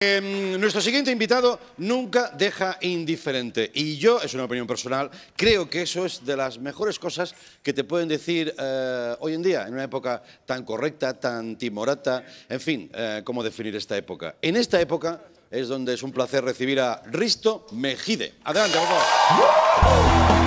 Em, nuestro siguiente invitado nunca deja indiferente y yo, es una opinión personal, creo que eso es de las mejores cosas que te pueden decir eh, hoy en día, en una época tan correcta, tan timorata, en fin, eh, cómo definir esta época. En esta época es donde es un placer recibir a Risto Mejide. Adelante, por favor.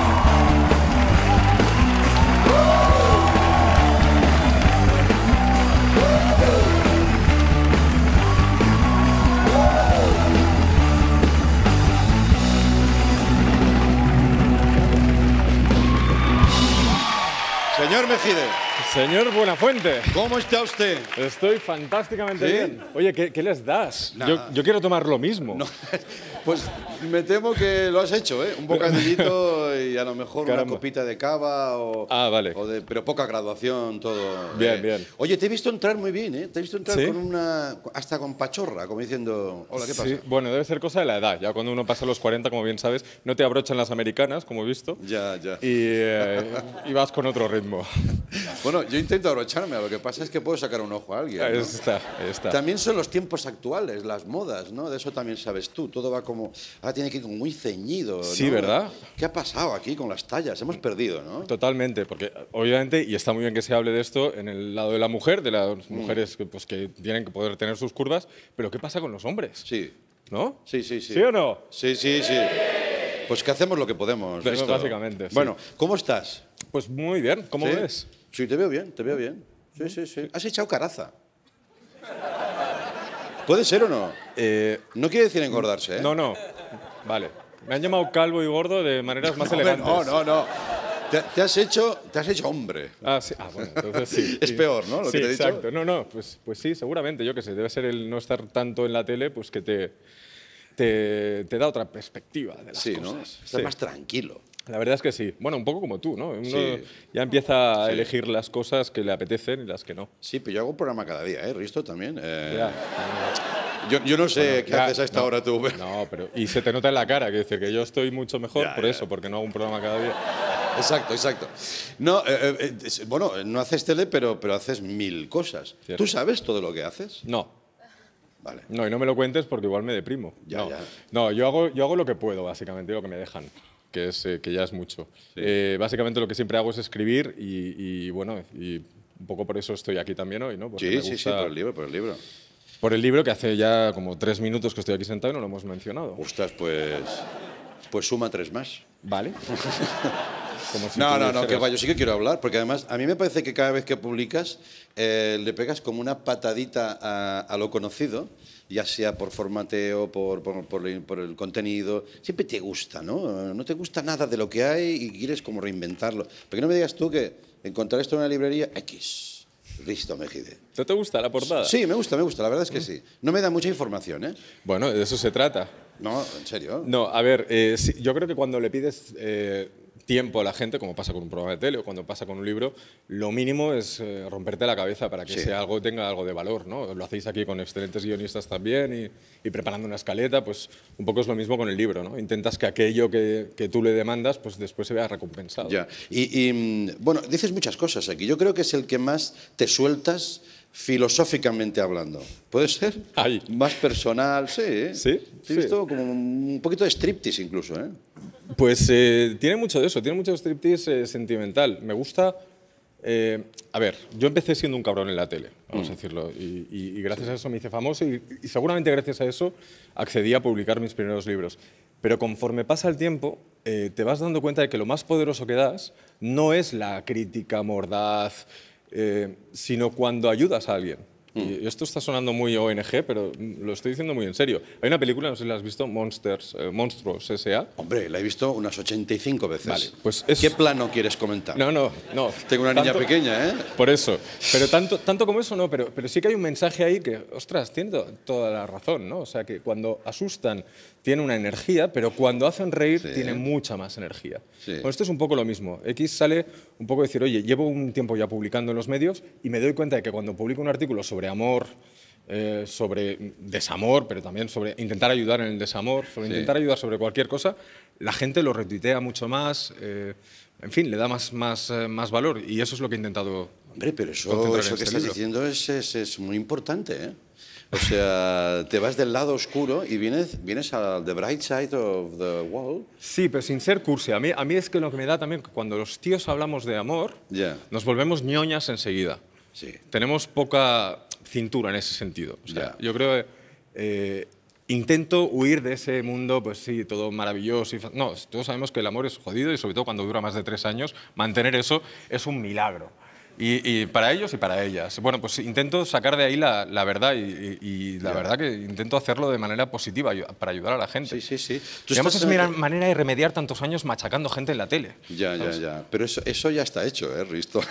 deciden? Señor Buenafuente. ¿Cómo está usted? Estoy fantásticamente bien. Oye, ¿qué, les das? Yo, quiero tomar lo mismo. pues me temo que lo has hecho, ¿eh? Un bocadillito y a lo mejor una copita de cava o... Ah, vale. pero poca graduación, todo. Eh. Bien, bien. Oye, te he visto entrar muy bien, ¿eh? Te he visto entrar con una... hasta con pachorra, como diciendo... Hola, ¿qué pasa? Sí, bueno, debe ser cosa de la edad. Ya cuando uno pasa los 40, como bien sabes, no te abrochan las americanas, como he visto. Ya, ya. Y, eh, y vas con otro ritmo. bueno, yo intento abrocharme, lo que pasa es que puedo sacar un ojo a alguien. Ahí está, También son los tiempos actuales, las modas, ¿no? De eso también sabes tú. Todo va como. Ahora tiene que ir muy ceñido. ¿no? Sí, ¿verdad? ¿Qué ha pasado aquí con las tallas? Hemos perdido, ¿no? Totalmente, porque obviamente, y está muy bien que se hable de esto en el lado de la mujer, de las mm. mujeres que, pues, que tienen que poder tener sus curvas, pero ¿qué pasa con los hombres? Sí. ¿No? Sí, sí, sí. ¿Sí o no? Sí, sí, sí. Pues que hacemos lo que podemos. básicamente. Bueno, ¿cómo estás? Pues muy bien, ¿cómo ves? Sí, te veo bien, te veo ah. bien. Sí, sí, sí. Has echado caraza. ¿Puede ser o no? Eh, no quiere decir engordarse, ¿eh? No, no. Vale. Me han llamado calvo y gordo de maneras más elegantes. No, no, no. Te, has hecho, te has hecho hombre. Ah, sí. Ah, bueno, entonces sí. es peor, ¿no? Lo que te he exacto. No, no, pues, pues sí, seguramente. Yo qué sé, debe ser el no estar tanto en la tele, pues que te, te, da otra perspectiva de las sí, ¿no? Estás más tranquilo. La verdad es que sí. Bueno, un poco como tú, ¿no? Uno ya empieza a elegir las cosas que le apetecen y las que no. Sí, pero yo hago un programa cada día, ¿eh? Risto también. Eh. Yo, no sé qué haces a esta hora tú. No, pero... Y se te nota en la cara, que decir que yo estoy mucho mejor por eso, porque no hago un programa cada día. Exacto, exacto. No, eh, eh, bueno, no haces tele, pero, pero haces mil cosas. ¿Tú sabes todo lo que haces? No. Vale. No, y no me lo cuentes porque igual me deprimo. Ya, no. no, yo hago, yo hago lo que puedo, básicamente, lo que me dejan que, es, eh, que ya es mucho. Eh, básicamente lo que siempre hago es escribir y, bueno, y un poco por eso estoy aquí también hoy, ¿no? sí, sí, sí, por el libro, por el libro. Por el libro que hace ya como tres minutos que estoy aquí sentado y no lo hemos mencionado. Ostras, pues, pues suma tres más. Vale. no, no, no, que yo sí que quiero hablar, porque además a mí me parece que cada vez que publicas eh, le pegas como una patadita a, lo conocido, ya sea por formateo, por, por, por, el, contenido, siempre te gusta, ¿no? No te gusta nada de lo que hay y quieres como reinventarlo. porque no me digas tú que encontrar esto en una librería X. listo, Mejide. ¿No te gusta la portada? Sí, me gusta, me gusta, la verdad es que sí. No me da mucha información, ¿eh? Bueno, de eso se trata. No, en serio. No, a ver, eh, yo creo que cuando le pides eh, tiempo a la gente, como pasa con un programa de tele o cuando pasa con un libro, lo mínimo es eh, romperte la cabeza para que sea algo tenga algo de valor, ¿no? Lo hacéis aquí con excelentes guionistas también y, preparando una escaleta, pues un poco es lo mismo con el libro, ¿no? Intentas que aquello que, que tú le demandas, pues después se vea recompensado. Y, y, mm, bueno, dices muchas cosas aquí. Yo creo que es el que más te sueltas filosóficamente hablando. ¿Puede ser? Más personal, sí. ¿eh? visto como un poquito de striptease incluso, ¿eh? Pues eh, tiene mucho de eso, tiene mucho de striptease eh, sentimental. Me gusta... Eh, a ver, yo empecé siendo un cabrón en la tele, vamos mm. a decirlo, y, gracias a eso me hice famoso y, seguramente gracias a eso accedí a publicar mis primeros libros. Pero conforme pasa el tiempo, te vas dando cuenta de que lo más poderoso que das no es la crítica mordaz, eh, sino cuando ayudas a alguien. Y mm. esto está sonando muy ONG, pero lo estoy diciendo muy en serio. Hay una película, no sé si la has visto, Monsters, eh, Monstruos S.A. Hombre, la he visto unas 85 veces. Vale, pues ¿Qué plano quieres comentar? No, no, no. Tengo una niña pequeña, ¿eh? Por eso. Pero tanto, tanto como eso no, pero, pero sí que hay un mensaje ahí que, ostras, tiene toda la razón, ¿no? O sea, que cuando asustan tiene una energía, pero cuando hacen reír tiene mucha más energía. esto es un poco lo mismo. X sale un poco a decir, oye, llevo un tiempo ya publicando en los medios y me doy cuenta de que cuando publico un artículo sobre sobre amor, eh, sobre desamor, pero también sobre intentar ayudar en el desamor, sobre intentar ayudar sobre cualquier cosa, la gente lo retuitea mucho más, eh, en fin, le da más, más, eh, más valor y eso es lo que he intentado. Hombre, pero eso, eso que este estás diciendo es, es, muy importante. O sea, te vas del lado oscuro y vienes, vienes al the bright side of the wall. Sí, pero sin ser cursi. A mí, a mí es que lo que me da también cuando los tíos hablamos de amor, nos volvemos ñoñas enseguida. Sí. Tenemos poca cintura en ese sentido. Yo creo que eh, intento huir de ese mundo, pues sí, todo maravilloso. Y no, todos sabemos que el amor es jodido y sobre todo cuando dura más de tres años, mantener eso es un milagro. Y, para ellos y para ellas. Bueno, pues intento sacar de ahí la, verdad y, la verdad que intento hacerlo de manera positiva para ayudar a la gente. Sí, sí, sí. es una manera de remediar tantos años machacando gente en la tele. Ya, ya, ya. Pero eso, eso ya está hecho, ¿eh, Risto?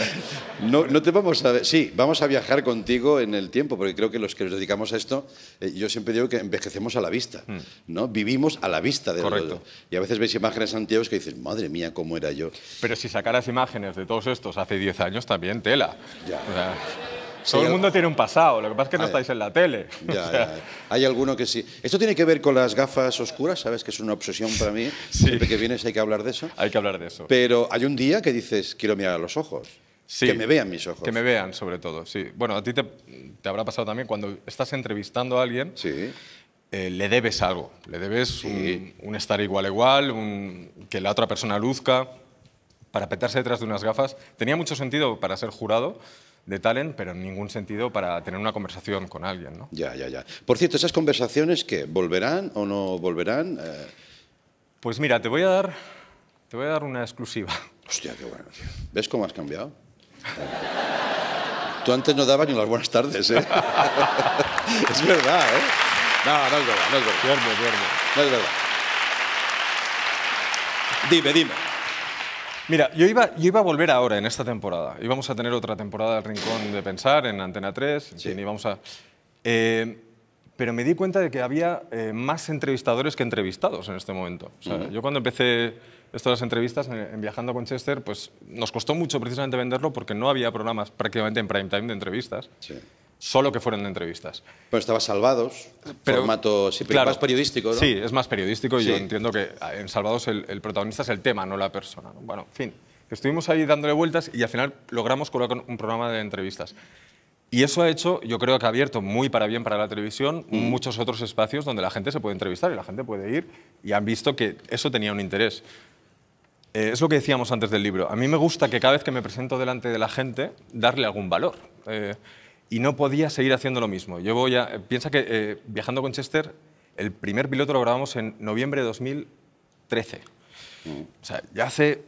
no, no te vamos a... Ver. Sí, vamos a viajar contigo en el tiempo, porque creo que los que nos dedicamos a esto, eh, yo siempre digo que envejecemos a la vista, mm. ¿no? Vivimos a la vista del Correcto. Y a veces veis imágenes antiguas que dices, madre mía, cómo era yo. Pero si sacaras imágenes de todos estos hace 10 años también tela. todo el mundo tiene un pasado, lo que pasa es que no estáis en la tele. hay alguno que sí. Esto tiene que ver con las gafas oscuras, sabes que es una obsesión para mí. Siempre que vienes hay que hablar de eso. Hay que hablar de eso. Pero hay un día que dices, quiero mirar a los ojos. Sí, que me vean mis ojos. Que me vean, sobre todo, sí. Bueno, a ti te, te habrá pasado también cuando estás entrevistando a alguien. Eh, le debes algo, le debes un, estar igual igual, un, que la otra persona luzca para petarse detrás de unas gafas. Tenía mucho sentido para ser jurado de talent, pero en ningún sentido para tener una conversación con alguien. ¿no? Ya, ya, ya. Por cierto, ¿esas conversaciones que volverán o no volverán? Eh, pues mira, te voy a dar, te voy a dar una exclusiva. Hostia, qué bueno, ¿Ves cómo has cambiado? Tú antes no dabas ni las buenas tardes, ¿eh? es verdad, ¿eh? No, no es verdad, no es verdad. Duerme, duerme. No es verdad. Dime, dime. Mira, yo iba, yo iba a volver ahora, en esta temporada. Íbamos a tener otra temporada del Rincón de Pensar, en Antena 3, sí. y vamos a... Eh, pero me di cuenta de que había eh, más entrevistadores que entrevistados en este momento. Yo cuando empecé estas las entrevistas Viajando con Chester, pues nos costó mucho precisamente venderlo porque no había programas prácticamente en prime time de entrevistas. Sí solo que fueron de entrevistas. Pero estaba salvados, pero, formato sí, más periodístico, ¿no? Sí, es más periodístico y yo entiendo que en Salvados el, protagonista es el tema, no la persona. Bueno, en fin, estuvimos ahí dándole vueltas y al final logramos colocar un programa de entrevistas. Y eso ha hecho, yo creo que ha abierto muy para bien para la televisión mm. muchos otros espacios donde la gente se puede entrevistar y la gente puede ir y han visto que eso tenía un interés. Eh, es lo que decíamos antes del libro. A mí me gusta que cada vez que me presento delante de la gente, darle algún valor. Eh, y no podía seguir haciendo lo mismo. Yo voy a, piensa que eh, viajando con Chester, el primer piloto lo grabamos en noviembre de 2013. O sea, ya hace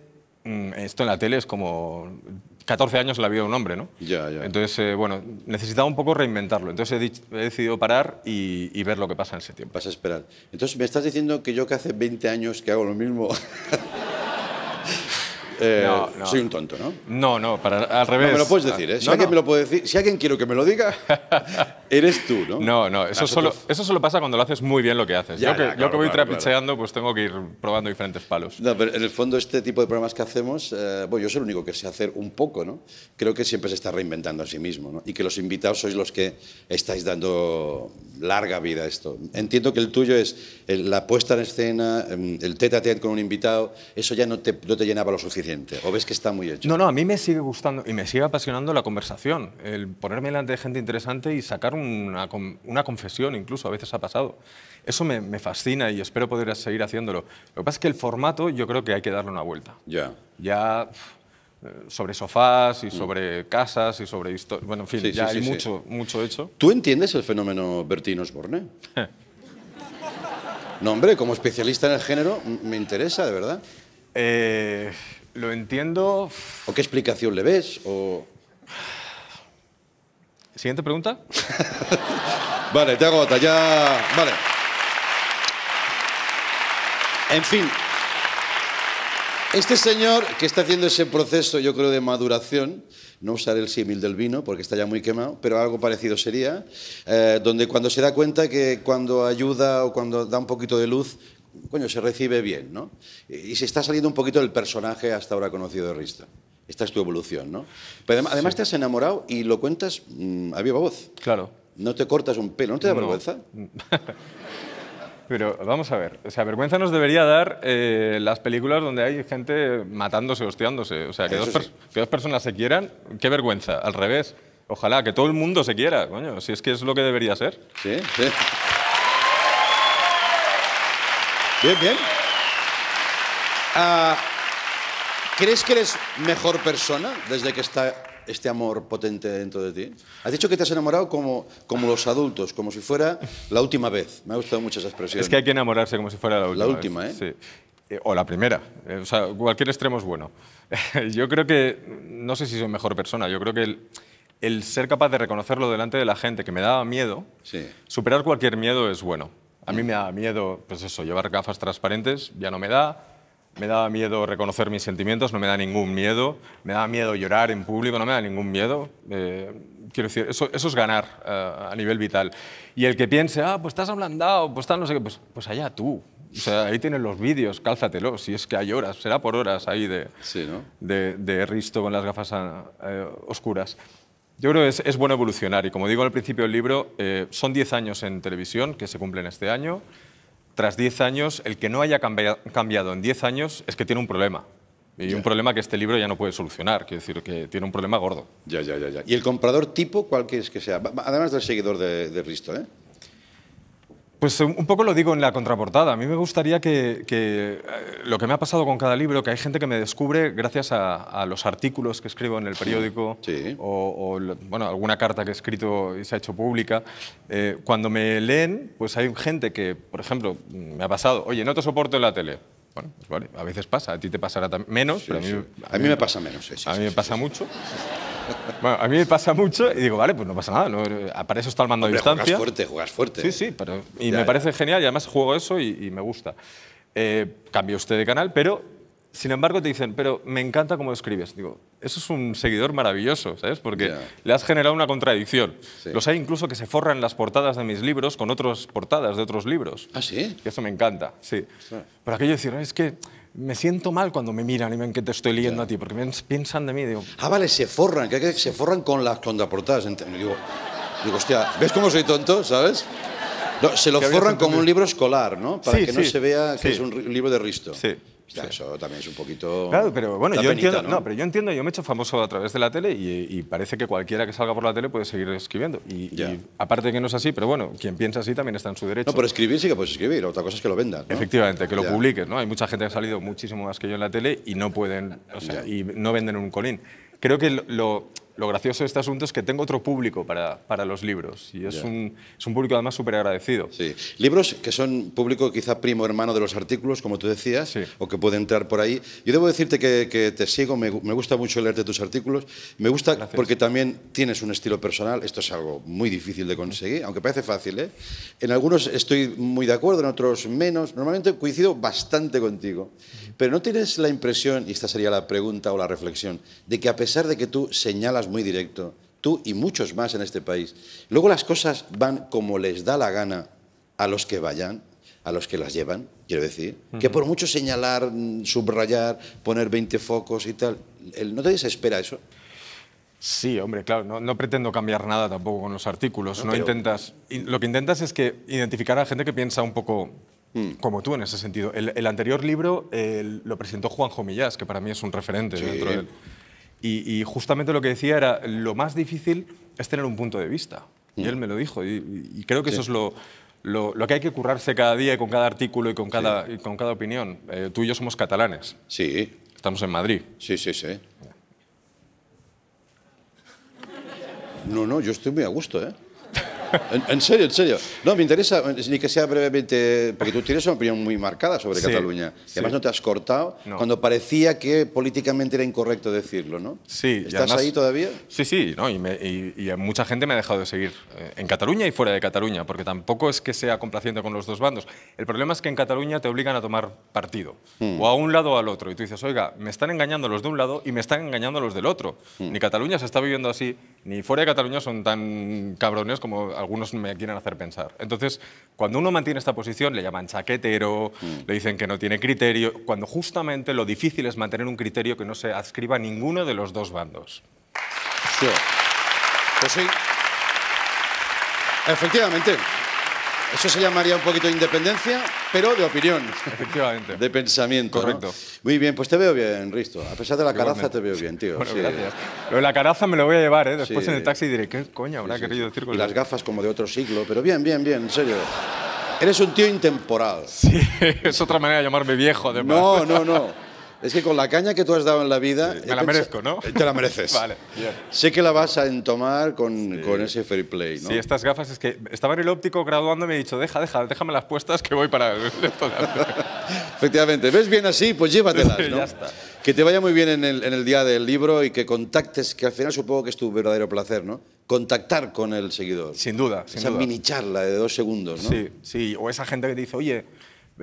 mm, esto en la tele es como 14 años en la vida de un hombre, ¿no? Ya, ya. Entonces, eh, bueno, necesitaba un poco reinventarlo. Entonces he, decidido parar y, y, ver lo que pasa en ese tiempo. Vas a esperar. Entonces, me estás diciendo que yo que hace 20 años que hago lo mismo. Eh, soy un tonto, ¿no? No, no, para, al revés. No me lo puedes decir, ¿eh? Si, alguien me lo puede decir, si alguien quiere que me lo diga, eres tú, ¿no? No, no, eso, solo, eso pasa cuando lo haces muy bien lo que haces. yo, que, voy trapicheando, pues tengo que ir probando diferentes palos. No, pero en el fondo este tipo de programas que hacemos, eh, bueno, yo soy el único que sé hacer un poco, ¿no? Creo que siempre se está reinventando a sí mismo, ¿no? Y que los invitados sois los que estáis dando larga vida a esto. Entiendo que el tuyo es eh, la puesta en escena, mm, el tete a tete con un invitado, eso ya no te, no te llenaba lo suficiente, o ves que está muy hecho. No, no, a mí me sigue gustando y me sigue apasionando la conversación, el ponerme delante de gente interesante y sacar un una, confesión, incluso a veces ha pasado. Eso me, fascina y espero poder seguir haciéndolo. Lo que pasa es que el formato yo creo que hay que darle una vuelta. Ya. Ya eh, sobre sofás y mm. sobre casas y sobre historias. Bueno, en fin, ya hay mucho, mucho hecho. ¿Tú entiendes el fenómeno Bertín Osborne? no, hombre, como especialista en el género, me interesa, de verdad. Eh, lo entiendo. ¿O qué explicación le ves? O... Siguiente pregunta. vale, te agota, ya. Vale. En fin. Este señor que está haciendo ese proceso, yo creo, de maduración, no usaré el símil del vino porque está ya muy quemado, pero algo parecido sería, eh, donde cuando se da cuenta que cuando ayuda o cuando da un poquito de luz, coño, se recibe bien, ¿no? Y se está saliendo un poquito del personaje hasta ahora conocido de Risto esta es tu evolución, ¿no? Pero además te has enamorado y lo cuentas mm, a viva voz. Claro. No te cortas un pelo, ¿no te da vergüenza? Pero vamos a ver, o sea, vergüenza nos debería dar eh, las películas donde hay gente matándose, hostiándose. O sea, que dos, personas se quieran, qué vergüenza, al revés. Ojalá, que todo el mundo se quiera, coño, si es que es lo que debería ser. Sí, sí. Bien, bien. Ah, ¿Crees que eres mejor persona desde que está este amor potente dentro de ti? Has dicho que te has enamorado como, los adultos, como si fuera la última vez. Me ha gustado mucho esa expresión. Es que hay que enamorarse como si fuera la última. ¿eh? Sí. Eh, o la primera. Eh, o sea, cualquier extremo es bueno. yo creo que, no sé si soy mejor persona, yo creo que el, ser capaz de reconocerlo delante de la gente, que me daba miedo, superar cualquier miedo es bueno. A mí me da miedo, pues eso, llevar gafas transparentes, ya no me da me daba miedo reconocer mis sentimientos, no me da ningún miedo. Me daba miedo llorar en público, no me da ningún miedo. Eh, quiero decir, eso, es ganar eh, a nivel vital. Y el que piense, ah, pues estás ablandado, pues estás no sé qué, pues, pues, allá tú. O sea, ahí tienen los vídeos, cálzatelo si es que hay horas, será por horas ahí de, sí, de, Risto con las gafas ah, eh, oscuras. Yo creo que es, es, bueno evolucionar y como digo al principio del libro, son 10 años en televisión que se cumplen este año tras 10 años, el que no haya cambiado en 10 años es que tiene un problema. Y un problema que este libro ya no puede solucionar, quiero decir, que tiene un problema gordo. Ya, ya, ya. ya. ¿Y el comprador tipo cuál que que sea? Además del seguidor de, de Risto, ¿eh? Pues eh, un poco lo digo en la contraportada. A mí me gustaría que, eh, lo que me ha pasado con cada libro, que hay gente que me descubre gracias a, los artículos que escribo en el periódico o, bueno, alguna carta que he escrito y se ha hecho pública. Eh, cuando me leen, pues hay gente que, por ejemplo, mm, me ha pasado, oye, no te soporto en la tele. Bueno, pues vale, a veces pasa, a ti te pasará menos, pero a mí, a mí me pasa menos. a mí me pasa mucho. Bueno, a mí me pasa mucho y digo, vale, pues no pasa nada, no, eh, para eso está el mando a distancia. Juegas fuerte, juegas fuerte. Sí, sí, pero, y me parece genial y además juego eso y, me gusta. Eh, cambia usted de canal, pero sin embargo, te dicen, pero me encanta cómo escribes. Digo, eso es un seguidor maravilloso, ¿sabes? Porque le has generado una contradicción. Los hay incluso que se forran las portadas de mis libros con otras portadas de otros libros. ¿Ah, sí? Y eso me encanta, sí. sí. Ah. Pero aquello decir, es que me siento mal cuando me miran y ven que te estoy leyendo a ti, porque piensan de mí. Digo, ah, vale, se forran, que se forran con las contraportadas. Digo, digo, hostia, ¿ves cómo soy tonto, sabes? se lo forran como un libro escolar, ¿no? Para que no se vea que es un libro de Risto. Sí. Eso también es un poquito. Claro, pero bueno, yo entiendo. ¿no? pero yo entiendo, yo me he hecho famoso a través de la tele y, parece que cualquiera que salga por la tele puede seguir escribiendo. Y, aparte que no es así, pero bueno, quien piensa así también está en su derecho. No, pero escribir sí que puedes escribir, otra cosa es que lo vendan. Efectivamente, que lo publiques, ¿no? Hay mucha gente que ha salido muchísimo más que yo en la tele y no pueden, o sea, y no venden un colín. Creo que lo lo gracioso de este asunto es que tengo otro público para, para los libros y es, un, es un, público además súper agradecido. Sí. Libros que son público quizá primo hermano de los artículos, como tú decías, o que puede entrar por ahí. Yo debo decirte que, te sigo, me, me, gusta mucho leerte tus artículos, me gusta porque también tienes un estilo personal, esto es algo muy difícil de conseguir, aunque parece fácil. ¿eh? En algunos estoy muy de acuerdo, en otros menos. Normalmente coincido bastante contigo, pero ¿no tienes la impresión, y esta sería la pregunta o la reflexión, de que a pesar de que tú señalas muy directo, tú y muchos más en este país. Luego las cosas van como les da la gana a los que vayan, a los que las llevan, quiero decir, que por mucho señalar, mm, subrayar, poner 20 focos y tal, ¿no te desespera eso? Sí, hombre, claro, no, no, pretendo cambiar nada tampoco con los artículos. No, intentas, lo que intentas es que identificar a gente que piensa un poco mm. como tú en ese sentido. El, anterior libro lo presentó Juan Millás, que para mí es un referente dentro del, y, justamente lo que decía era, lo más difícil es tener un punto de vista. Y él mm. me lo dijo. Y, creo que eso es lo, lo, que hay que currarse cada día y con cada artículo y con cada, con cada opinión. Eh, tú y yo somos catalanes. Sí. Estamos en Madrid. Sí, sí, sí. No, no, yo estoy muy a gusto, ¿eh? En, serio, en serio. No, me interesa, ni que sea brevemente, porque tú tienes una opinión muy marcada sobre Cataluña. Y además no te has cortado cuando parecía que políticamente era incorrecto decirlo, ¿no? Sí. ¿Estás ahí todavía? Sí, sí, y, mucha gente me ha dejado de seguir eh, en Cataluña y fuera de Cataluña, porque tampoco es que sea complaciente con los dos bandos. El problema es que en Cataluña te obligan a tomar partido, hmm. o a un lado o al otro. Y tú dices, oiga, me están engañando los de un lado y me están engañando los del otro. Hmm. Ni Cataluña se está viviendo así, ni fuera de Cataluña son tan cabrones como algunos me quieren hacer pensar. Entonces, cuando uno mantiene esta posición, le llaman chaquetero, mm. le dicen que no tiene criterio, cuando justamente lo difícil es mantener un criterio que no se adscriba a ninguno de los dos bandos. Sí. Pues sí. Efectivamente. Eso se llamaría un poquito de independencia, pero de opinión. Efectivamente. De pensamiento. Correcto. Muy bien, pues te veo bien, Risto. A pesar de la caraza, te veo bien, tío. gracias. Lo la caraza me lo voy a llevar, ¿eh? Después en el taxi diré, ¿qué coña habrá querido decir con Y las gafas como de otro siglo, pero bien, bien, bien, en serio. Eres un tío intemporal. Sí, es otra manera de llamarme viejo, además. No, no, no. Es que con la caña que tú has dado en la vida... me la merezco, ¿no? Te la mereces. vale. Sé que la vas a entomar con, con ese fair play, ¿no? Sí, estas gafas es que estaba en el óptico graduando y me he dicho, deja, déjame las puestas que voy para... Efectivamente. ¿Ves bien así? Pues llévatelas, ¿no? Que te vaya muy bien en el, día del libro y que contactes, que al final supongo que es tu verdadero placer, ¿no? Contactar con el seguidor. Sin duda, sin esa duda. mini charla de dos segundos, ¿no? Sí, sí. O esa gente que te dice, oye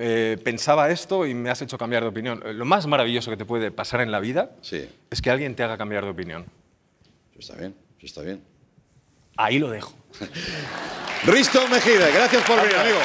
eh, pensaba esto y me has hecho cambiar de opinión. Eh, lo más maravilloso que te puede pasar en la vida es que alguien te haga cambiar de opinión. Está bien, está bien. Ahí lo dejo. Risto Mejide, gracias por venir, amigo.